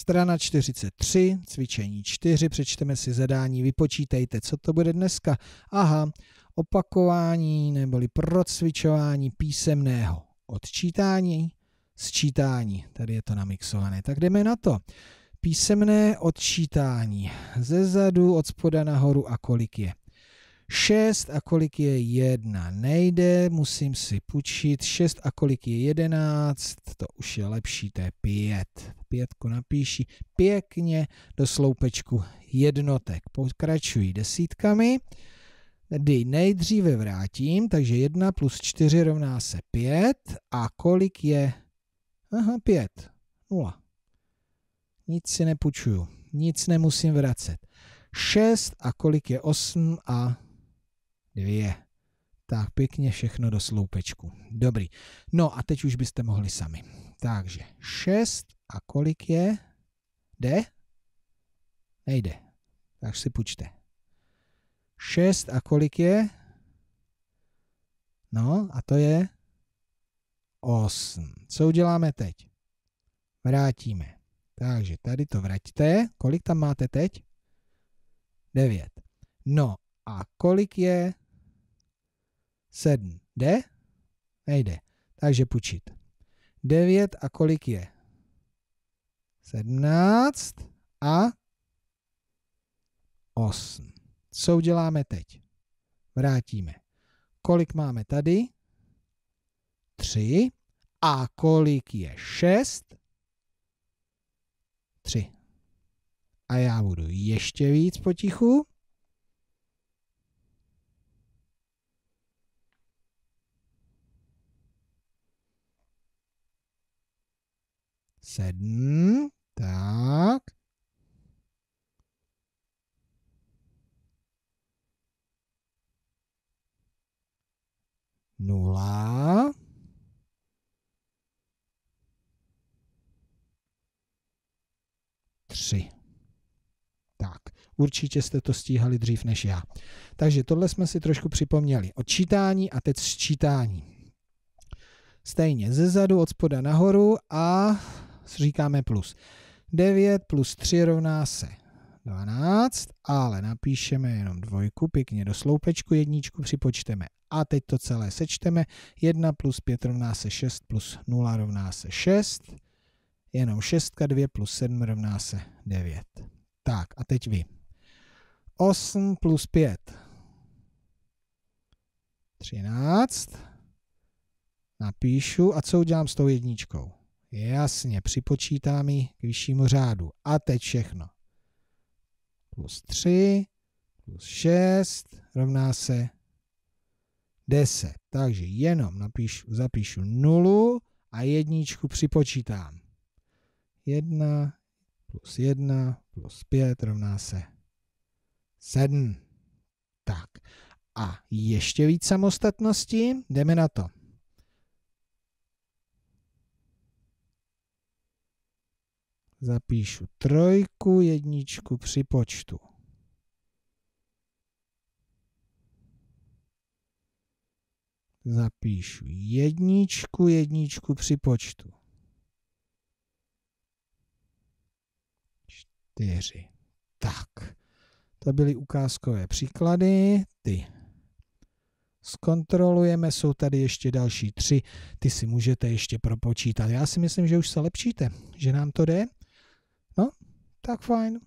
Strana 43, cvičení 4, přečteme si zadání, vypočítejte, co to bude dneska. Aha, opakování neboli procvičování písemného odčítání, sčítání, tady je to namixované. Tak jdeme na to. Písemné odčítání ze zadu, od spoda nahoru a kolik je. 6 a kolik je 1? Nejde, musím si půjčit. 6 a kolik je 11? To už je lepší, to je 5. Pětku napíši pěkně do sloupečku jednotek. Pokračuji desítkami tedy nejdříve vrátím, takže 1 plus 4 rovná se 5 a kolik je? Aha, 5, 0. Nic si nepůjčuju, nic nemusím vracet. 6 a kolik je 8 a dvě. Tak, pěkně všechno do sloupečku. Dobrý. No a teď už byste mohli sami. Takže 6 a kolik je? Jde? Nejde. Tak si počte. 6 a kolik je? No a to je 8. Co uděláme teď? Vrátíme. Takže tady to vraťte. Kolik tam máte teď? 9. No a kolik je 7? Jde? Nejde. Takže půjčit. 9 a kolik je? 17 a 8. Co uděláme teď? Vrátíme. Kolik máme tady? 3. A kolik je 6? 3. A já budu ještě víc potichu. sedm, tak. Nula. Tři. Tak, určitě jste to stíhali dřív než já. Takže tohle jsme si trošku připomněli. Odčítání a teď sčítání. Stejně ze zadu, od spoda nahoru a říkáme plus. 9 plus 3 rovná se 12, ale napíšeme jenom dvojku pěkně do sloupečku, jedničku připočteme a teď to celé sečteme. 1 plus 5 rovná se 6 plus 0 rovná se 6, jenom 6, 2 plus 7 rovná se 9. Tak a teď vy. 8 plus 5, 13, napíšu a co udělám s tou jedničkou? Jasně, připočítám ji k vyššímu řádu. A teď všechno. Plus 3, plus 6, rovná se 10. Takže jenom napíšu, zapíšu 0 a jedničku připočítám. 1 plus 1 plus 5 rovná se 7. Tak a ještě víc samostatnosti, jdeme na to. Zapíšu trojku, jedničku při počtu. Zapíšu jedničku, jedničku při počtu. Čtyři. Tak, to byly ukázkové příklady. Ty zkontrolujeme, jsou tady ještě další tři, ty si můžete ještě propočítat. Já si myslím, že už se lepšíte, že nám to jde. tak fine.